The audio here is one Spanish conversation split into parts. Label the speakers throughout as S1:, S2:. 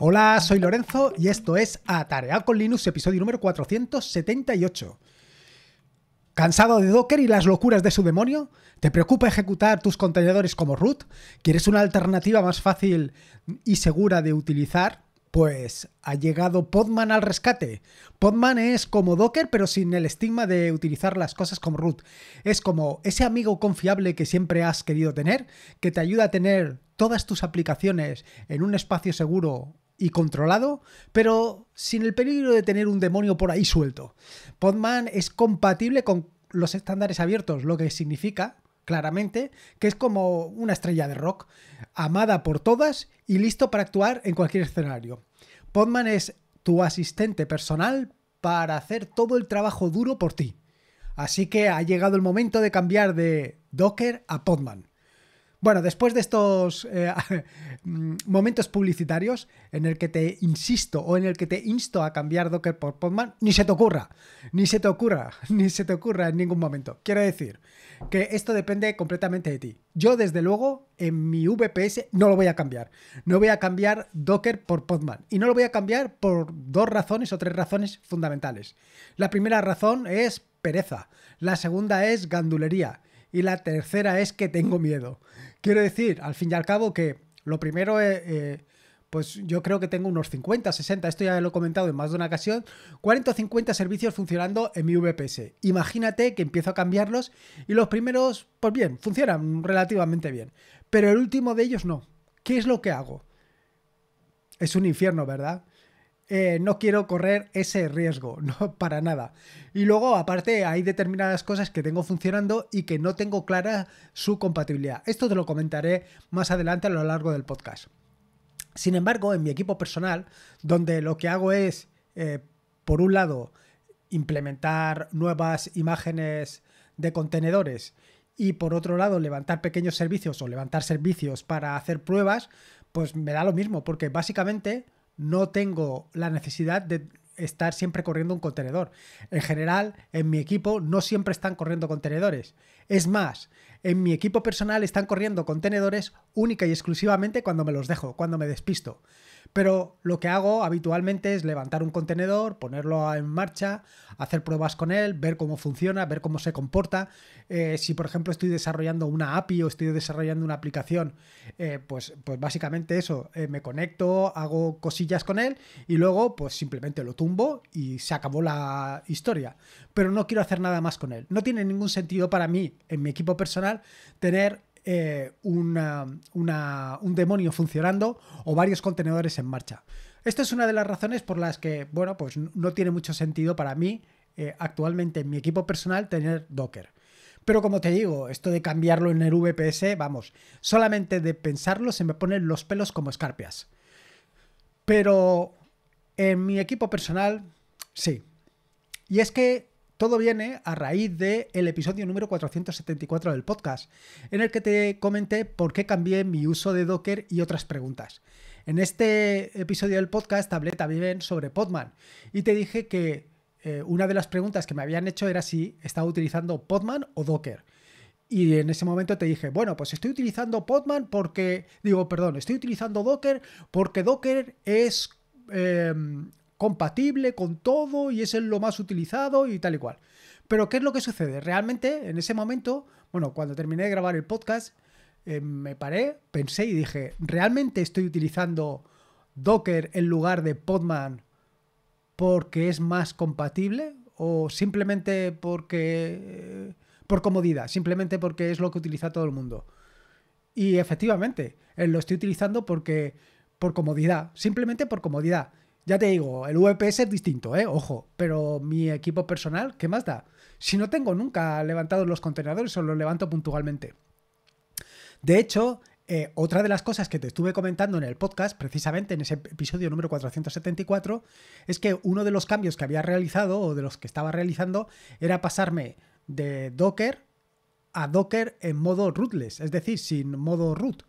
S1: Hola, soy Lorenzo y esto es Atareado con Linux, episodio número 478. ¿Cansado de Docker y las locuras de su demonio? ¿Te preocupa ejecutar tus contenedores como root? ¿Quieres una alternativa más fácil y segura de utilizar? Pues ha llegado Podman al rescate. Podman es como Docker, pero sin el estigma de utilizar las cosas como root. Es como ese amigo confiable que siempre has querido tener, que te ayuda a tener todas tus aplicaciones en un espacio seguro y controlado, pero sin el peligro de tener un demonio por ahí suelto. Podman es compatible con los estándares abiertos, lo que significa, claramente, que es como una estrella de rock, amada por todas y listo para actuar en cualquier escenario. Podman es tu asistente personal para hacer todo el trabajo duro por ti. Así que ha llegado el momento de cambiar de Docker a Podman. Bueno, después de estos eh, mm, momentos publicitarios en el que te insisto o en el que te insto a cambiar Docker por Podman, ni se te ocurra, ni se te ocurra, ni se te ocurra en ningún momento. Quiero decir que esto depende completamente de ti. Yo, desde luego, en mi VPS no lo voy a cambiar. No voy a cambiar Docker por Podman. Y no lo voy a cambiar por dos razones o tres razones fundamentales. La primera razón es pereza. La segunda es gandulería. Y la tercera es que tengo miedo. Quiero decir, al fin y al cabo, que lo primero eh, eh, pues yo creo que tengo unos 50, 60, esto ya lo he comentado en más de una ocasión, 40 o 50 servicios funcionando en mi VPS. Imagínate que empiezo a cambiarlos y los primeros, pues bien, funcionan relativamente bien, pero el último de ellos no. ¿Qué es lo que hago? Es un infierno, ¿verdad? Eh, no quiero correr ese riesgo, no, para nada. Y luego, aparte, hay determinadas cosas que tengo funcionando y que no tengo clara su compatibilidad. Esto te lo comentaré más adelante a lo largo del podcast. Sin embargo, en mi equipo personal, donde lo que hago es, eh, por un lado, implementar nuevas imágenes de contenedores y por otro lado levantar pequeños servicios o levantar servicios para hacer pruebas, pues me da lo mismo, porque básicamente no tengo la necesidad de estar siempre corriendo un contenedor. En general, en mi equipo no siempre están corriendo contenedores. Es más, en mi equipo personal están corriendo contenedores única y exclusivamente cuando me los dejo, cuando me despisto. Pero lo que hago habitualmente es levantar un contenedor, ponerlo en marcha, hacer pruebas con él, ver cómo funciona, ver cómo se comporta. Eh, si por ejemplo estoy desarrollando una API o estoy desarrollando una aplicación, eh, pues, pues básicamente eso, eh, me conecto, hago cosillas con él y luego pues simplemente lo tumbo y se acabó la historia. Pero no quiero hacer nada más con él. No tiene ningún sentido para mí, en mi equipo personal, tener eh, un demonio funcionando o varios contenedores en marcha. Esta es una de las razones por las que, bueno, pues no tiene mucho sentido para mí eh, actualmente en mi equipo personal tener Docker. Pero como te digo, esto de cambiarlo en el VPS, vamos, solamente de pensarlo se me ponen los pelos como escarpias. Pero en mi equipo personal, sí. Y es que todo viene a raíz del episodio número 474 del podcast, en el que te comenté por qué cambié mi uso de Docker y otras preguntas. En este episodio del podcast tableta viven sobre Podman y te dije que eh, una de las preguntas que me habían hecho era si estaba utilizando Podman o Docker. Y en ese momento te dije, bueno, pues estoy utilizando Podman porque, digo, perdón, estoy utilizando Docker porque Docker es em, compatible con todo y es lo más utilizado y tal y cual. Pero ¿qué es lo que sucede? Realmente en ese momento, bueno, cuando terminé de grabar el podcast, eh, me paré, pensé y dije, ¿realmente estoy utilizando Docker en lugar de Podman porque es más compatible? ¿O simplemente porque... Eh, por comodidad, simplemente porque es lo que utiliza todo el mundo? Y efectivamente, eh, lo estoy utilizando porque... por comodidad, simplemente por comodidad. Ya te digo, el VPS es distinto, ¿eh? Ojo, pero mi equipo personal, ¿qué más da? Si no tengo nunca levantado los contenedores o los levanto puntualmente. De hecho, eh, otra de las cosas que te estuve comentando en el podcast, precisamente en ese episodio número 474, es que uno de los cambios que había realizado o de los que estaba realizando era pasarme de Docker a Docker en modo rootless, es decir, sin modo root.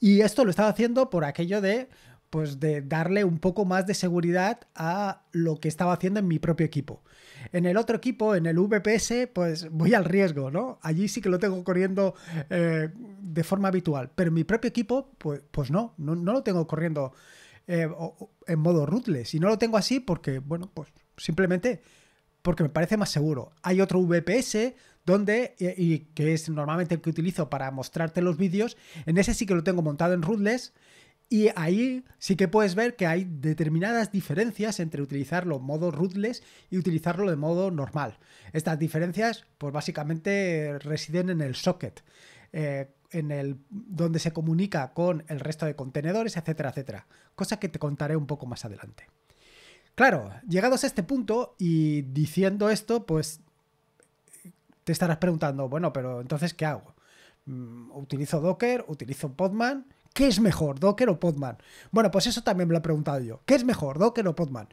S1: Y esto lo estaba haciendo por aquello de, pues de darle un poco más de seguridad a lo que estaba haciendo en mi propio equipo. En el otro equipo, en el VPS, pues voy al riesgo, ¿no? Allí sí que lo tengo corriendo eh, de forma habitual, pero en mi propio equipo, pues, pues no, no, lo tengo corriendo eh, en modo rootless y no lo tengo así porque, bueno, pues simplemente porque me parece más seguro. Hay otro VPS donde, y, que es normalmente el que utilizo para mostrarte los vídeos, en ese sí que lo tengo montado en rootless y ahí sí que puedes ver que hay determinadas diferencias entre utilizarlo en modo rootless y utilizarlo de modo normal. Estas diferencias, pues básicamente residen en el socket, eh, en el donde se comunica con el resto de contenedores, etcétera, etcétera. Cosa que te contaré un poco más adelante. Claro, llegados a este punto y diciendo esto, pues te estarás preguntando, bueno, pero entonces, ¿qué hago? Mm, ¿Utilizo Docker? ¿Utilizo Podman? ¿Qué es mejor, Docker o Podman? Bueno, pues eso también me lo he preguntado yo. ¿Qué es mejor, Docker o Podman?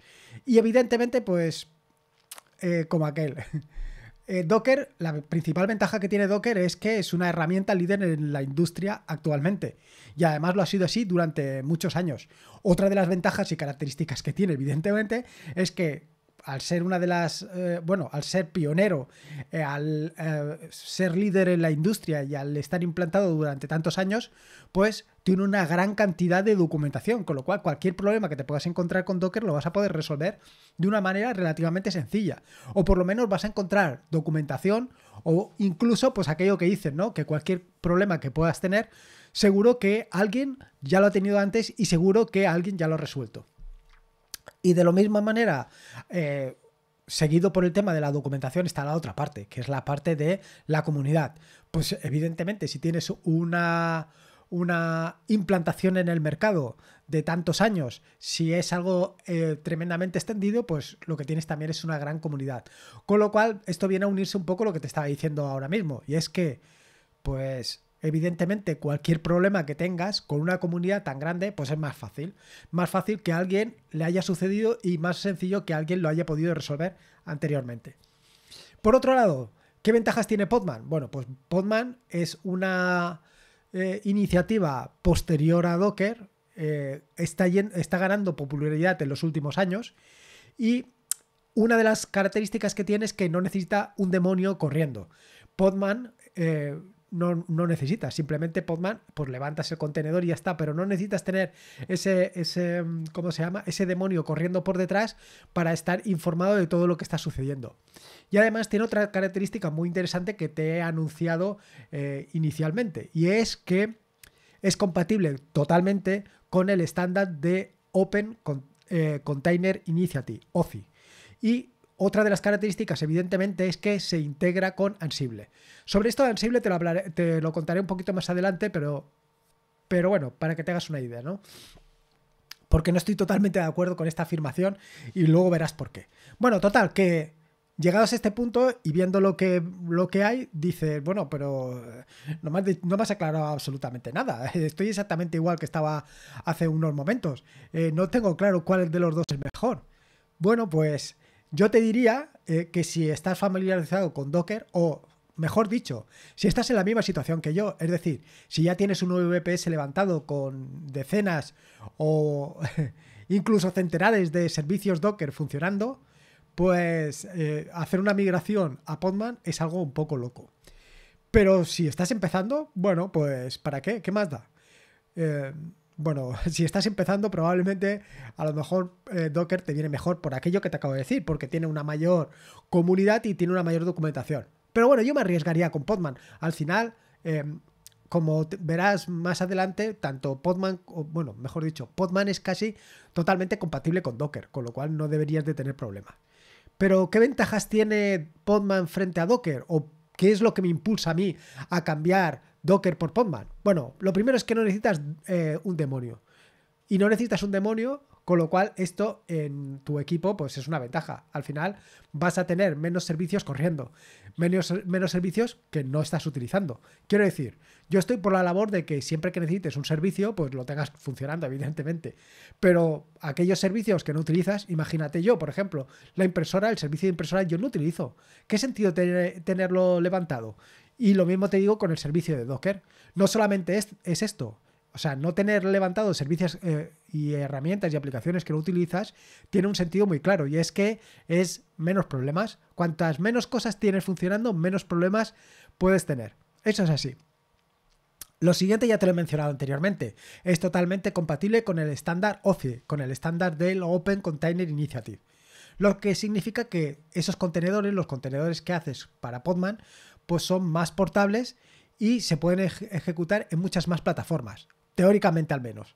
S1: Y evidentemente, pues, eh, como aquel. Eh, Docker, la principal ventaja que tiene Docker es que es una herramienta líder en la industria actualmente. Y además lo ha sido así durante muchos años. Otra de las ventajas y características que tiene, evidentemente, es que al ser una de las, eh, bueno, al ser pionero, eh, al eh, ser líder en la industria y al estar implantado durante tantos años, pues tiene una gran cantidad de documentación, con lo cual cualquier problema que te puedas encontrar con Docker lo vas a poder resolver de una manera relativamente sencilla. O por lo menos vas a encontrar documentación o incluso pues aquello que dicen, ¿no? Que cualquier problema que puedas tener, seguro que alguien ya lo ha tenido antes y seguro que alguien ya lo ha resuelto. Y de la misma manera, eh, seguido por el tema de la documentación, está la otra parte, que es la parte de la comunidad. Pues evidentemente, si tienes una, una implantación en el mercado de tantos años, si es algo eh, tremendamente extendido, pues lo que tienes también es una gran comunidad. Con lo cual, esto viene a unirse un poco a lo que te estaba diciendo ahora mismo, y es que, pues Evidentemente, cualquier problema que tengas con una comunidad tan grande, pues es más fácil. Más fácil que a alguien le haya sucedido y más sencillo que alguien lo haya podido resolver anteriormente. Por otro lado, ¿qué ventajas tiene Podman? Bueno, pues Podman es una eh, iniciativa posterior a Docker, eh, está, está ganando popularidad en los últimos años y una de las características que tiene es que no necesita un demonio corriendo. Podman eh, no, necesitas. Simplemente Podman, pues levantas el contenedor y ya está, pero no necesitas tener ese, ese, mm, ¿cómo se llama? Ese demonio corriendo por detrás para estar informado de todo lo que está sucediendo. Y además tiene otra característica muy interesante que te he anunciado eh, inicialmente, y es que es compatible totalmente con el estándar de Open eh, Container Initiative, OCI. Y otra de las características, evidentemente, es que se integra con Ansible. Sobre esto de Ansible te lo, te lo contaré un poquito más adelante, pero, pero bueno, para que te hagas una idea, ¿no? Porque no estoy totalmente de acuerdo con esta afirmación y luego verás por qué. Bueno, total, que llegados a este punto y viendo lo que, lo que hay, dices, bueno, pero eh, no me, has, no aclarado absolutamente nada. Estoy exactamente igual que estaba hace unos momentos. Eh, no tengo claro cuál de los dos es mejor. Bueno, pues yo te diría eh, que si estás familiarizado con Docker o mejor dicho, si estás en la misma situación que yo, es decir, si ya tienes un nuevo VPS levantado con decenas o incluso centenares de servicios Docker funcionando, pues eh, hacer una migración a Podman es algo un poco loco. Pero si estás empezando, bueno, pues ¿para qué? ¿Qué más da? Eh, bueno, si estás empezando, probablemente a lo mejor eh, Docker te viene mejor por aquello que te acabo de decir, porque tiene una mayor comunidad y tiene una mayor documentación. Pero bueno, yo me arriesgaría con Podman. Al final, em, como verás más adelante, tanto Podman, o, bueno, mejor dicho, Podman es casi totalmente compatible con Docker, con lo cual no deberías de tener problema. Pero, ¿qué ventajas tiene Podman frente a Docker? ¿O qué es lo que me impulsa a mí a cambiar Docker por Podman. Bueno, lo primero es que no necesitas eh, un demonio. Y no necesitas un demonio, con lo cual esto en tu equipo pues es una ventaja. Al final vas a tener menos servicios corriendo, menos, menos servicios que no estás utilizando. Quiero decir, yo estoy por la labor de que siempre que necesites un servicio pues lo tengas funcionando, evidentemente. Pero aquellos servicios que no utilizas, imagínate yo, por ejemplo, la impresora, el servicio de impresora yo no utilizo. ¿Qué sentido tenerlo levantado? Y lo mismo te digo con el servicio de Docker. No solamente es, es esto, o sea, no tener levantado servicios eh, y herramientas y aplicaciones que no utilizas tiene un sentido muy claro y es que es menos problemas. Cuantas menos cosas tienes funcionando, menos problemas puedes tener. Eso es así. Lo siguiente ya te lo he mencionado anteriormente. Es totalmente compatible con el estándar OCI, con el estándar del Open Container Initiative. Lo que significa que esos contenedores, los contenedores que haces para Podman, pues son más portables y se pueden ejecutar en muchas más plataformas, teóricamente al menos.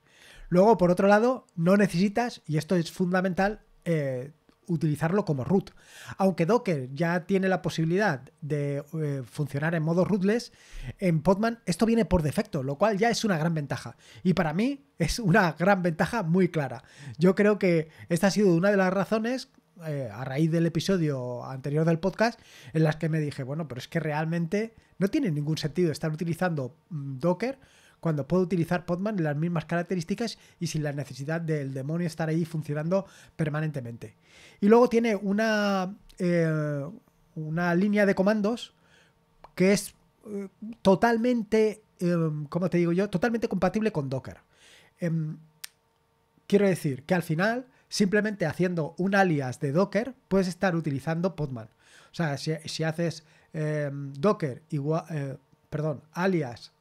S1: Luego, por otro lado, no necesitas, y esto es fundamental, eh, utilizarlo como root. Aunque Docker ya tiene la posibilidad de eh, funcionar en modo rootless, en Podman esto viene por defecto, lo cual ya es una gran ventaja. Y para mí es una gran ventaja muy clara. Yo creo que esta ha sido una de las razones eh, a raíz del episodio anterior del podcast, en las que me dije, bueno, pero es que realmente no tiene ningún sentido estar utilizando mm, Docker cuando puedo utilizar Podman en las mismas características y sin la necesidad del demonio estar ahí funcionando permanentemente. Y luego tiene una, eh, una línea de comandos que es eh, totalmente, ¿cómo te digo yo? Totalmente compatible con Docker. Em, quiero decir que al final simplemente haciendo un alias de Docker, puedes estar utilizando Podman. O sea, si, haces em, Docker igual, eh, perdón, alias.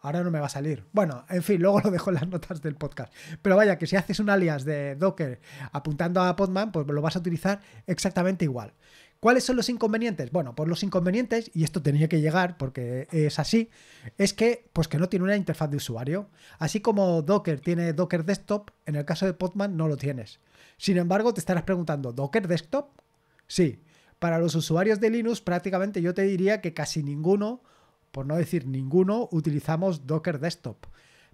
S1: Ahora no me va a salir. Bueno, en fin, luego lo dejo en las notas del podcast. Pero vaya, que si haces un alias de Docker apuntando a Podman, pues lo vas a utilizar exactamente igual. ¿Cuáles son los inconvenientes? Bueno, pues los inconvenientes, y esto tenía que llegar porque es así, es que, pues que no tiene una interfaz de usuario. Así como Docker tiene Docker Desktop, en el caso de Podman no lo tienes. Sin embargo, te estarás preguntando, ¿Docker Desktop? Sí. Para los usuarios de Linux, prácticamente yo te diría que casi ninguno, por no decir ninguno, utilizamos Docker Desktop.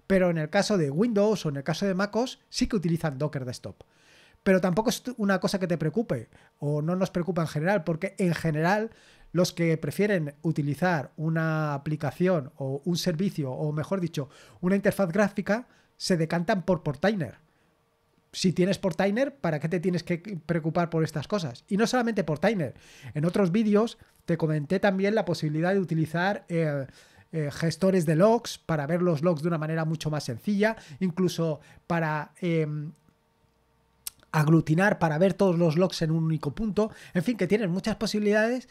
S1: Pero en el caso de Windows o en el caso de MacOS, sí que utilizan Docker Desktop pero tampoco es una cosa que te preocupe o no nos preocupa en general, porque en general los que prefieren utilizar una aplicación o un servicio, o mejor dicho, una interfaz gráfica, se decantan por Portainer. Si tienes Portainer, ¿para qué te tienes que preocupar por estas cosas? Y no solamente Portainer. En otros vídeos te comenté también la posibilidad de utilizar eh, eh, gestores de logs para ver los logs de una manera mucho más sencilla, incluso para em, aglutinar para ver todos los logs en un único punto. En fin, que tienes muchas posibilidades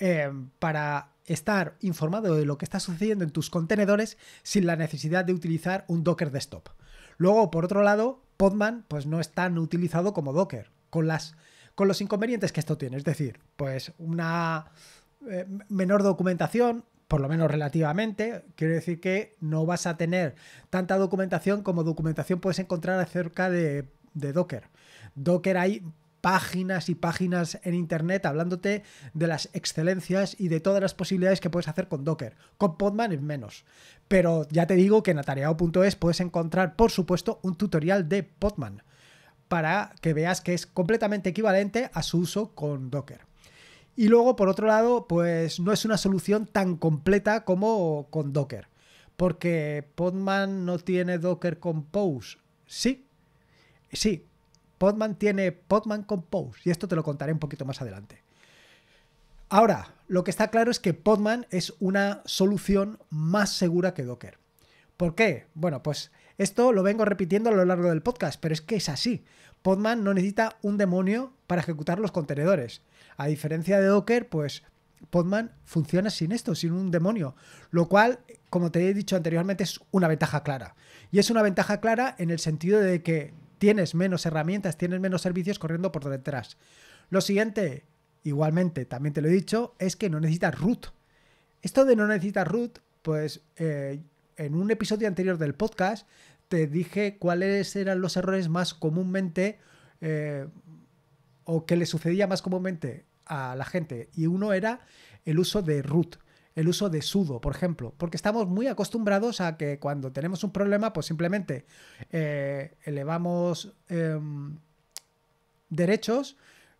S1: eh, para estar informado de lo que está sucediendo en tus contenedores sin la necesidad de utilizar un Docker desktop. Luego, por otro lado, Podman pues no es tan utilizado como Docker, con, las, con los inconvenientes que esto tiene, es decir, pues una eh, menor documentación, por lo menos relativamente, quiero decir que no vas a tener tanta documentación como documentación puedes encontrar acerca de Docker. Docker hay páginas y páginas en internet hablándote de las excelencias y de todas las posibilidades que puedes hacer con Docker. Con Podman es menos. Pero ya te digo que en atareado.es puedes encontrar, por supuesto, un tutorial de Podman para que veas que es completamente equivalente a su uso con Docker. Y luego, por otro lado, pues no es una solución tan completa como con Docker. Porque Podman no tiene Docker Compose. Sí, sí, Podman tiene Podman Compose y esto te lo contaré un poquito más adelante. Ahora, lo que está claro es que Podman es una solución más segura que Docker. ¿Por qué? Bueno, pues esto lo vengo repitiendo a lo largo del podcast, pero es que es así. Podman no necesita un demonio para ejecutar los contenedores. A diferencia de Docker, pues Podman funciona sin esto, sin un demonio, lo cual, como te he dicho anteriormente, es una ventaja clara. Y es una ventaja clara en el sentido de que tienes menos herramientas, tienes menos servicios corriendo por detrás. Lo siguiente, igualmente, también te lo he dicho, es que no necesitas root. Esto de no necesitas root, pues eh, en un episodio anterior del podcast te dije cuáles eran los errores más comúnmente eh, o que le sucedía más comúnmente a la gente. Y uno era el uso de root el uso de sudo, por ejemplo, porque estamos muy acostumbrados a que cuando tenemos un problema, pues simplemente eh, elevamos em, derechos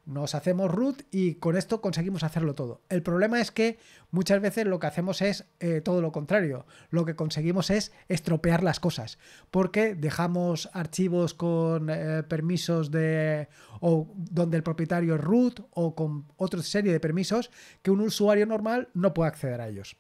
S1: nos hacemos root y con esto conseguimos hacerlo todo. El problema es que muchas veces lo que hacemos es eh, todo lo contrario. Lo que conseguimos es estropear las cosas. Porque dejamos archivos con eh, permisos de. o donde el propietario es root o con otra serie de permisos que un usuario normal no puede acceder a ellos.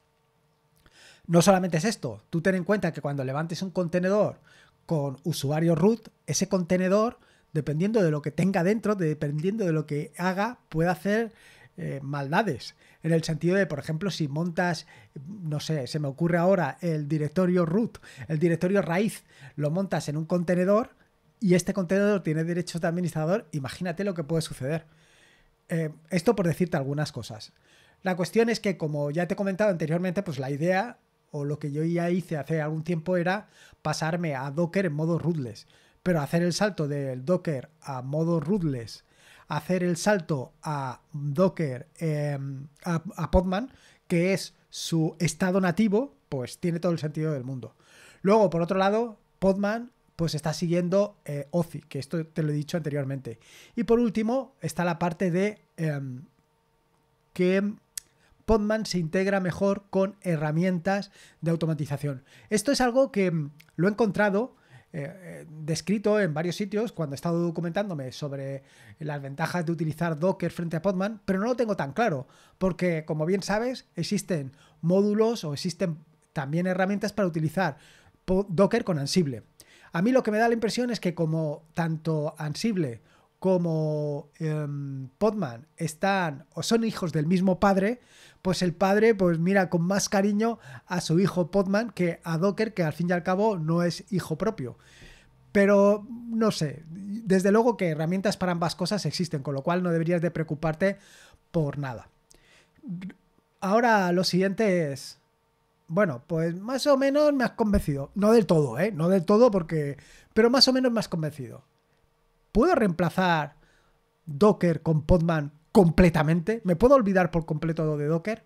S1: No solamente es esto, tú ten en cuenta que cuando levantes un contenedor con usuario root, ese contenedor dependiendo de lo que tenga dentro, dependiendo de lo que haga, puede hacer eh, maldades. En el sentido de, por ejemplo, si montas, no sé, se me ocurre ahora el directorio root, el directorio raíz, lo montas en un contenedor y este contenedor tiene derechos de administrador, imagínate lo que puede suceder. Eh, esto por decirte algunas cosas. La cuestión es que, como ya te he comentado anteriormente, pues la idea o lo que yo ya hice hace algún tiempo era pasarme a Docker en modo rootless. Pero hacer el salto del Docker a modo rootless, hacer el salto a Docker, em, a, Podman, que es su estado nativo, pues tiene todo el sentido del mundo. Luego, por otro lado, Podman pues está siguiendo eh, OCI, que esto te lo he dicho anteriormente. Y por último, está la parte de em, que Podman se integra mejor con herramientas de automatización. Esto es algo que em, lo he encontrado eh, eh, descrito en varios sitios cuando he estado documentándome sobre las ventajas de utilizar Docker frente a Podman, pero no lo tengo tan claro, porque como bien sabes, existen módulos o existen también herramientas para utilizar Docker con Ansible. A mí lo que me da la impresión es que como tanto Ansible como em, Podman están o son hijos del mismo padre, pues el padre pues mira con más cariño a su hijo Podman que a Docker, que al fin y al cabo no es hijo propio. Pero no sé, desde luego que herramientas para ambas cosas existen, con lo cual no deberías de preocuparte por nada. Ahora lo siguiente es, bueno, pues más o menos me has convencido, no del todo, ¿eh? No del todo porque, pero más o menos me has convencido. ¿Puedo reemplazar Docker con Podman completamente? ¿Me puedo olvidar por completo de Docker?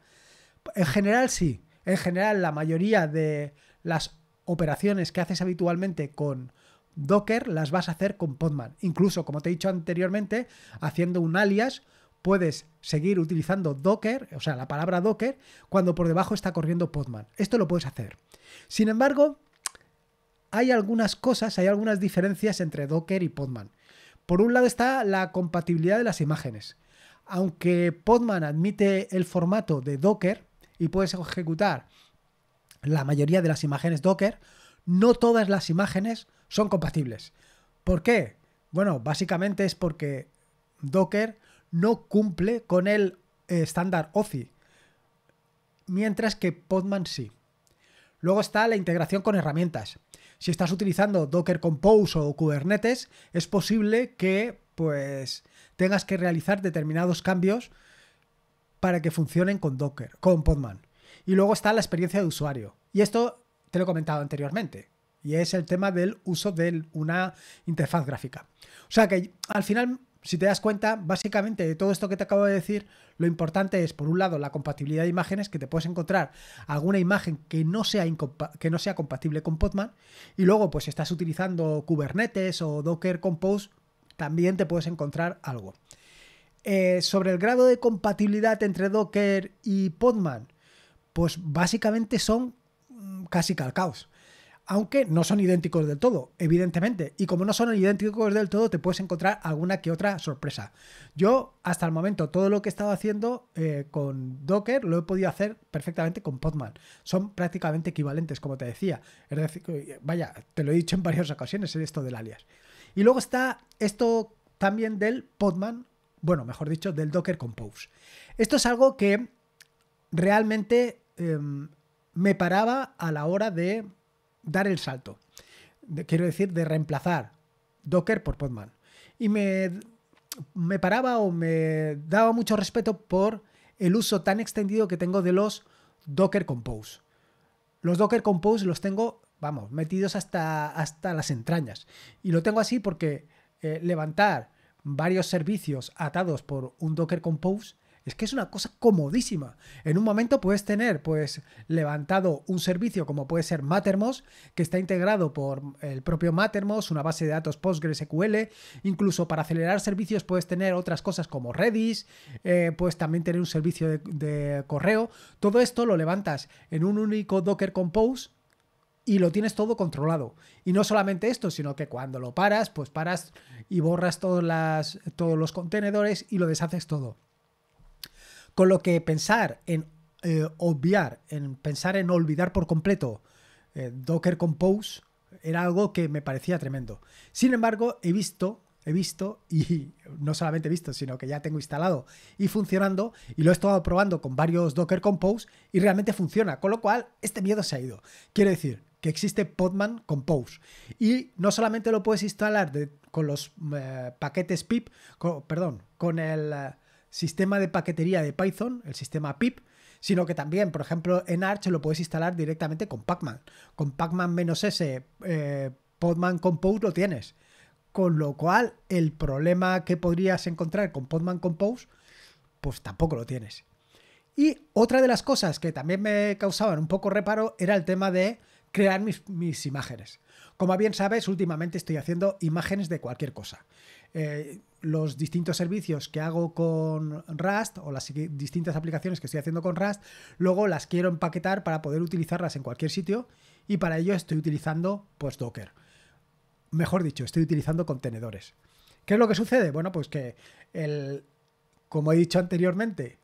S1: En general sí. En general la mayoría de las operaciones que haces habitualmente con Docker las vas a hacer con Podman. Incluso, como te he dicho anteriormente, haciendo un alias puedes seguir utilizando Docker, o sea, la palabra Docker, cuando por debajo está corriendo Podman. Esto lo puedes hacer. Sin embargo, hay algunas cosas, hay algunas diferencias entre Docker y Podman. Por un lado está la compatibilidad de las imágenes. Aunque Podman admite el formato de Docker y puedes ejecutar la mayoría de las imágenes Docker, no todas las imágenes son compatibles. ¿Por qué? Bueno, básicamente es porque Docker no cumple con el eh, estándar OCI, mientras que Podman sí. Luego está la integración con herramientas. Si estás utilizando Docker Compose o Kubernetes, es posible que pues tengas que realizar determinados cambios para que funcionen con Docker, con Podman. Y luego está la experiencia de usuario. Y esto te lo he comentado anteriormente. Y es el tema del uso de una interfaz gráfica. O sea que al final si te das cuenta, básicamente de todo esto que te acabo de decir, lo importante es, por un lado, la compatibilidad de imágenes, que te puedes encontrar alguna imagen que no sea, que no sea compatible con Podman, y luego, pues si estás utilizando Kubernetes o Docker Compose, también te puedes encontrar algo. Eh, sobre el grado de compatibilidad entre Docker y Podman, pues básicamente son mm, casi calcaos aunque no son idénticos del todo, evidentemente. Y como no son idénticos del todo, te puedes encontrar alguna que otra sorpresa. Yo, hasta el momento, todo lo que he estado haciendo eh, con Docker lo he podido hacer perfectamente con Podman. Son prácticamente equivalentes, como te decía. Es decir, vaya, te lo he dicho en varias ocasiones, esto del alias. Y luego está esto también del Podman, bueno, mejor dicho, del Docker Compose. Esto es algo que realmente em, me paraba a la hora de dar el salto. quiero decir, de reemplazar Docker por Podman. Y me, me paraba o me daba mucho respeto por el uso tan extendido que tengo de los Docker Compose. Los Docker Compose los tengo, vamos, metidos hasta, hasta las entrañas. Y lo tengo así porque eh, levantar varios servicios atados por un Docker Compose es que es una cosa comodísima. En un momento puedes tener pues levantado un servicio como puede ser Mattermost, que está integrado por el propio Mattermost, una base de datos PostgreSQL, incluso para acelerar servicios puedes tener otras cosas como Redis, eh, puedes también tener un servicio de, correo. Todo esto lo levantas en un único Docker Compose y lo tienes todo controlado. Y no solamente esto, sino que cuando lo paras, pues paras y borras las, todos los contenedores y lo deshaces todo. Con lo que pensar en eh, obviar, en pensar en olvidar por completo eh, Docker Compose era algo que me parecía tremendo. Sin embargo, he visto, he visto y no solamente he visto, sino que ya tengo instalado y funcionando y lo he estado probando con varios Docker Compose y realmente funciona, con lo cual este miedo se ha ido. Quiero decir que existe Podman Compose y no solamente lo puedes instalar con los eh, paquetes pip, perdón, con el sistema de paquetería de Python, el sistema pip, sino que también, por ejemplo, en Arch lo puedes instalar directamente con Pacman. Con Pacman menos S, eh, Podman Compose lo tienes. Con lo cual, el problema que podrías encontrar con Podman Compose, pues tampoco lo tienes. Y otra de las cosas que también me causaban un poco reparo era el tema de crear mis, mis imágenes. Como bien sabes, últimamente estoy haciendo imágenes de cualquier cosa. Eh, los distintos servicios que hago con Rust o las distintas aplicaciones que estoy haciendo con Rust, luego las quiero empaquetar para poder utilizarlas en cualquier sitio y para ello estoy utilizando pues Docker. Mejor dicho, estoy utilizando contenedores. ¿Qué es lo que sucede? Bueno, pues que como he dicho anteriormente,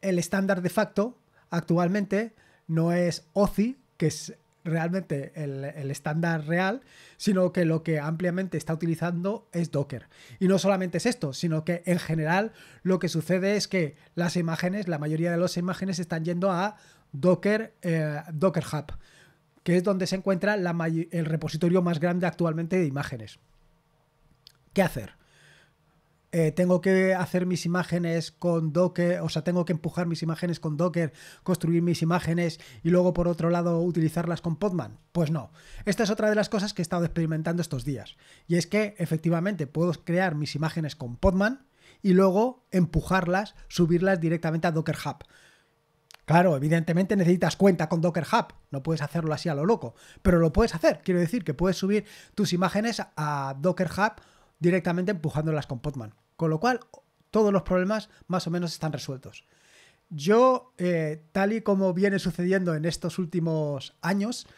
S1: el estándar de facto actualmente no es OCI, que es realmente el, estándar real, sino que lo que ampliamente está utilizando es Docker. Y no solamente es esto, sino que en general lo que sucede es que las imágenes, la mayoría de las imágenes están yendo a Docker, eh, Docker Hub, que es donde se encuentra la, el repositorio más grande actualmente de imágenes. ¿Qué hacer? Eh, tengo que hacer mis imágenes con Docker, o sea, tengo que empujar mis imágenes con Docker, construir mis imágenes y luego por otro lado utilizarlas con Podman. Pues no. Esta es otra de las cosas que he estado experimentando estos días. Y es que efectivamente puedo crear mis imágenes con Podman y luego empujarlas, subirlas directamente a Docker Hub. Claro, evidentemente necesitas cuenta con Docker Hub, no puedes hacerlo así a lo loco, pero lo puedes hacer. Quiero decir que puedes subir tus imágenes a Docker Hub directamente empujándolas con Podman. Con lo cual, todos los problemas más o menos están resueltos. Yo, eh, tal y como viene sucediendo en estos últimos años,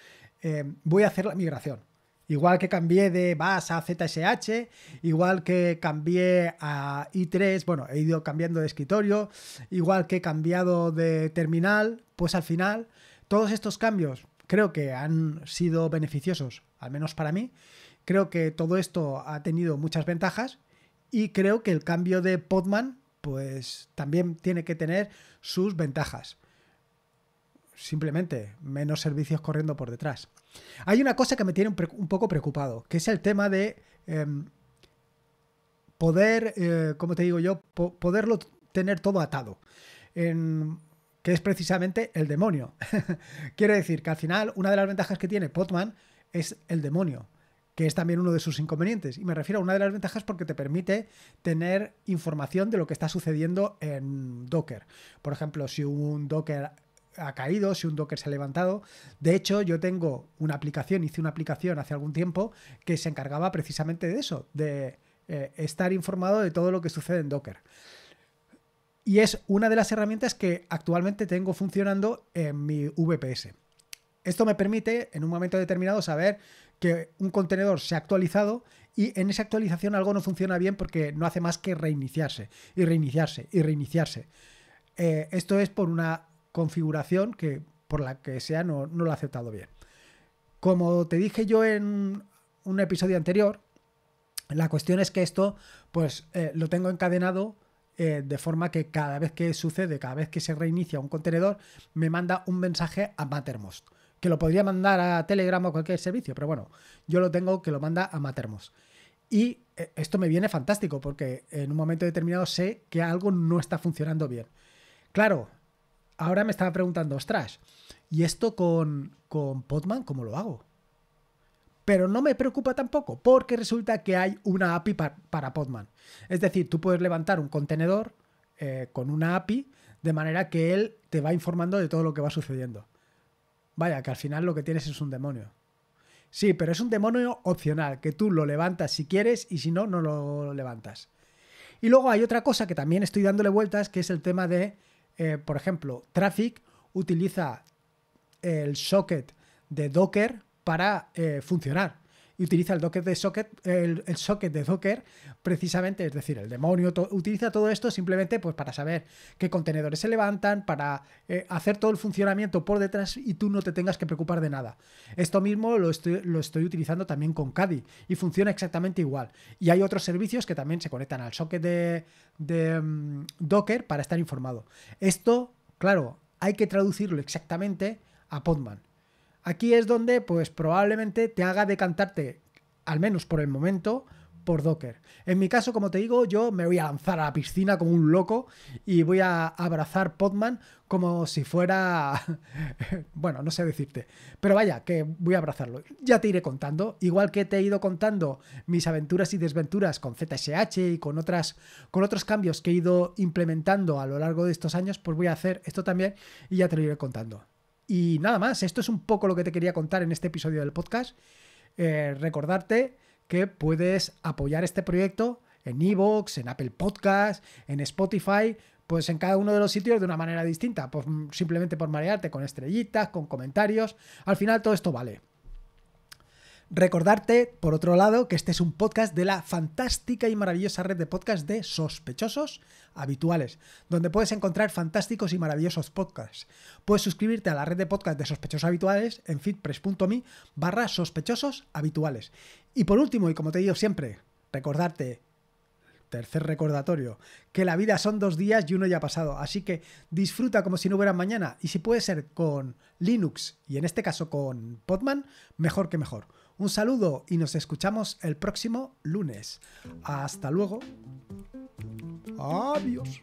S1: eh, voy a hacer la migración. Igual que cambié de BAS a ZSH, igual que cambié a i3, bueno, he ido cambiando de escritorio, igual que he cambiado de terminal, pues al final todos estos cambios creo que han sido beneficiosos, al menos para mí. Creo que todo esto ha tenido muchas ventajas y creo que el cambio de Podman, pues también tiene que tener sus ventajas. Simplemente, menos servicios corriendo por detrás. Hay una cosa que me tiene un, poco preocupado, que es el tema de em, poder, eh, como te digo yo, poderlo tener todo atado. En, que es precisamente el demonio. Quiero decir que al final una de las ventajas que tiene Potman es el demonio que es también uno de sus inconvenientes. Y me refiero a una de las ventajas porque te permite tener información de lo que está sucediendo en Docker. Por ejemplo, si un Docker ha caído, si un Docker se ha levantado. De hecho, yo tengo una aplicación, hice una aplicación hace algún tiempo que se encargaba precisamente de eso, de eh, estar informado de todo lo que sucede en Docker. Y es una de las herramientas que actualmente tengo funcionando en mi VPS. Esto me permite en un momento determinado saber que un contenedor se ha actualizado y en esa actualización algo no funciona bien porque no hace más que reiniciarse y reiniciarse y reiniciarse. Eh, esto es por una configuración que por la que sea no, lo ha aceptado bien. Como te dije yo en un episodio anterior, la cuestión es que esto pues eh, lo tengo encadenado eh, de forma que cada vez que sucede, cada vez que se reinicia un contenedor, me manda un mensaje a Mattermost que lo podría mandar a Telegram o cualquier servicio, pero bueno, yo lo tengo que lo manda a Matermos. Y eh, esto me viene fantástico porque en un momento determinado sé que algo no está funcionando bien. Claro, ahora me estaba preguntando, ostras, ¿y esto con, Podman cómo lo hago? Pero no me preocupa tampoco porque resulta que hay una API para, Podman. Es decir, tú puedes levantar un contenedor eh, con una API de manera que él te va informando de todo lo que va sucediendo. Vaya, que al final lo que tienes es un demonio. Sí, pero es un demonio opcional, que tú lo levantas si quieres y si no, no lo levantas. Y luego hay otra cosa que también estoy dándole vueltas, que es el tema de, eh, por ejemplo, Traffic utiliza el socket de Docker para eh, funcionar y utiliza el, docker de socket, el, socket de Docker precisamente, es decir, el demonio utiliza todo esto simplemente pues, para saber qué contenedores se levantan, para eh, hacer todo el funcionamiento por detrás y tú no te tengas que preocupar de nada. Esto mismo lo estoy, lo estoy utilizando también con Caddy y funciona exactamente igual. Y hay otros servicios que también se conectan al socket de, mm, Docker para estar informado. Esto, claro, hay que traducirlo exactamente a Podman. Aquí es donde, pues probablemente te haga decantarte, al menos por el momento, por Docker. En mi caso, como te digo, yo me voy a lanzar a la piscina como un loco y voy a abrazar Podman como si fuera... bueno, no sé decirte. Pero vaya, que voy a abrazarlo. Ya te iré contando. Igual que te he ido contando mis aventuras y desventuras con ZSH y con, otras, con otros cambios que he ido implementando a lo largo de estos años, pues voy a hacer esto también y ya te lo iré contando. Y nada más, esto es un poco lo que te quería contar en este episodio del podcast. Eh, recordarte que puedes apoyar este proyecto en Evox, en Apple Podcast, en Spotify, pues en cada uno de los sitios de una manera distinta, pues simplemente por marearte con estrellitas, con comentarios. Al final todo esto vale. Recordarte, por otro lado, que este es un podcast de la fantástica y maravillosa red de podcasts de sospechosos habituales, donde puedes encontrar fantásticos y maravillosos podcasts. Puedes suscribirte a la red de podcasts de sospechosos habituales en fitpress.me barra sospechosos habituales. Y por último, y como te digo siempre, recordarte tercer recordatorio, que la vida son dos días y uno ya ha pasado, así que disfruta como si no hubiera mañana y si puede ser con Linux y en este caso con Podman, mejor que mejor. Un saludo y nos escuchamos el próximo lunes. Hasta luego. Adiós.